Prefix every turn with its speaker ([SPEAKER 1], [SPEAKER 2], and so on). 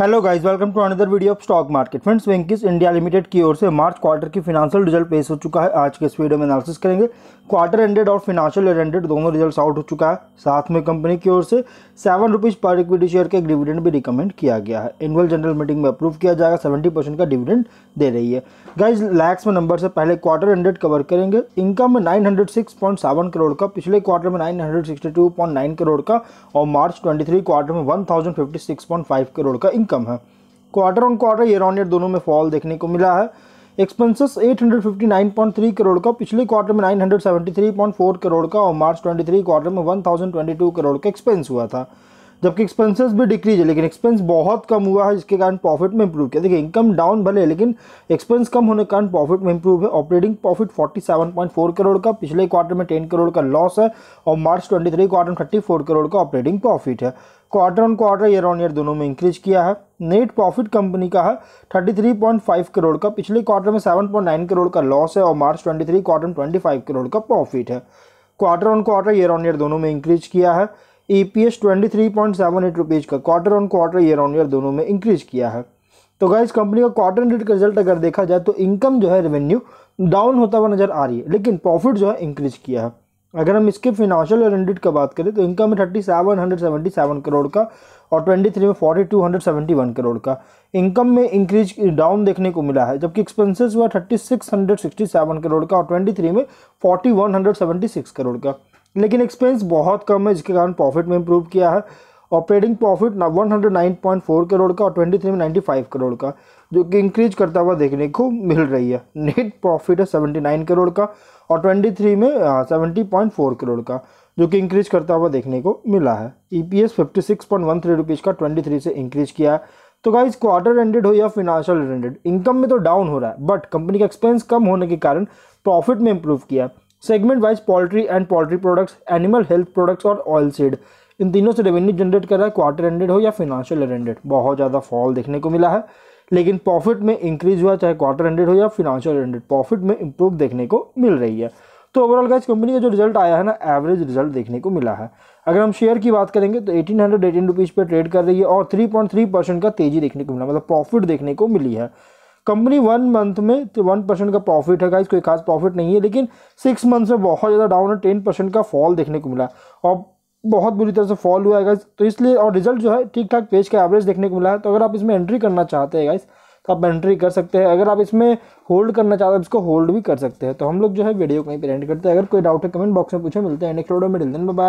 [SPEAKER 1] hello guys welcome to another video of stock market friends Venky's India limited की ओर से March quarter की financial result पेश हो चुका है आज के इस वीडियो में एनालिसिस करेंगे क्वार्टर एंडेड और फिनांशियल एंडेड दोनों रिजल्ट्स आउट हो चुका है साथ में कंपनी की ओर से सेवन रुपीज़ पर इक्विटी शेयर का एक डिविडेंड भी रिकमेंड किया गया है एनुअल जनरल मीटिंग में अप्रूव किया जाएगा सेवेंटी का डिविडेंड दे रही है गाइज लैक्स में नंबर से पहले क्वार्टर एंडेड कवर करेंगे इनकम नाइन करोड़ का पिछले क्वार्टर में नाइन करोड़ का और मार्च ट्वेंटी क्वार्टर में वन करोड़ का कम है quarter on quarter year on year दोनों में फॉल देखने को मिला है एक्सपेंसेस 859.3 करोड़ का पिछले क्वार्टर में 973.4 करोड़ का और मार्च 23 क्वार्टर में 1022 करोड़ का एक्सपेंस हुआ था जबकि एक्सपेंसेस भी डिक्रीज है लेकिन एक्सपेंस बहुत कम हुआ है जिसके कारण प्रॉफिट में इंप्रूव किया देखिए इनकम डाउन भले लेकिन एक्सपेंस कम होने के कारण प्रॉफिट में इंप्रूव है ऑपरेटिंग प्रॉफिट 47.4 करोड़ का पिछले क्वार्टर में टेन करोड़ का लॉस है और मार्च थ्री क्वार्टर में फोर करोड़ का ऑपरेटिंग प्रॉफिट है quarter on quarter year on year दोनों में इंक्रीज किया है नेट प्रॉफिट कंपनी का है 33.5 करोड़ का पिछले क्वार्टर में 7.9 करोड़ का लॉस है और मार्च 23 क्वार्टर में 25 करोड़ का प्रॉफिट है quarter on quarter year on year दोनों में इंक्रीज किया है E P S twenty three point seven eight rupees का quarter on quarter year on year दोनों में इंक्रीज किया है तो गाइज कंपनी का क्वार्टर रेट का रिजल्ट अगर देखा जाए तो इनकम जो है रेवेन्यू डाउन होता हुआ नजर आ रही है लेकिन प्रॉफिट जो है इंक्रीज किया है अगर हम इसके फिनांशियल रेंडेड का बात करें तो income thirty seven hundred seventy seven crore का और ट्वेंटी थ्री में forty two hundred seventy one crore का इनकम में इंक्रीज डाउन देखने को मिला है जबकि एक्सपेंसेस हुआ thirty six hundred sixty seven crore का और ट्वेंटी थ्री में forty one hundred seventy six crore का लेकिन एक्सपेंस बहुत कम है जिसके कारण प्रॉफिट में इंप्रूव किया है operating profit one four crore का और 23 में 95 करोड़ का जो कि इंक्रीज करता हुआ देखने को मिल रही है नेट प्रॉफिट है 79 करोड़ का और 23 में 70.4 करोड़ का जो कि इंक्रीज करता हुआ देखने को मिला है E P S fifty six point one three rupees का ट्वेंटी थ्री से इंक्रीज किया है तो गाइज क्वार्टर एंडेड हो या फिनांशियल एंडेड इनकम में तो डाउन हो रहा है बट कंपनी का एक्सपेंस कम होने के कारण प्रॉफिट में इंप्रूव किया है segment wise poultry and poultry products animal health products और ऑयल सीड इन तीनों से रेवेन्यू जनरेट कर रहा है क्वार्टर एंडेड हो या फिनेंशियल एंडेड बहुत ज़्यादा फॉल देखने को मिला है लेकिन प्रॉफिट में इंक्रीज हुआ चाहे क्वार्टर एंडेड हो या फिनेंशियल एंडेड प्रॉफिट में इंप्रूव देखने को मिल रही है तो ओवरऑल गाइज कंपनी का जो रिजल्ट आया है ना एवरेज रिजल्ट देखने को मिला है अगर हम शेयर की बात करेंगे तो एटीन हंड्रेड एटीन रुपीज़ पर ट्रेड कर रही है और थ्री पॉइंट थ्री परसेंट का तेज़ी देखने को मिला मतलब प्रॉफिट देखने को मिली है कंपनी वन मंथ में वन तो परसेंट का प्रॉफिट है गाइस कोई खास प्रॉफिट नहीं है लेकिन सिक्स मंथ में बहुत ज़्यादा डाउन है टेन परसेंट का फॉल देखने को मिला और बहुत बुरी तरह से फॉल हुआ है गाइस तो इसलिए और रिजल्ट जो है ठीक ठाक पेज का एवरेज देखने को मिला है तो अगर आप इसमें एंट्री करना चाहते हैं गाइस तो आप एंट्री कर सकते हैं अगर आप इसमें होल्ड करना चाहते हैं तो इसको होल्ड भी कर सकते हैं तो हम लोग जो है वीडियो कहीं पर एंड करते हैं अगर कोई डाउट है कमेंट बॉक्स में पूछे मिलते हैं नेक्स्ट वीडियो में डिलदन बाय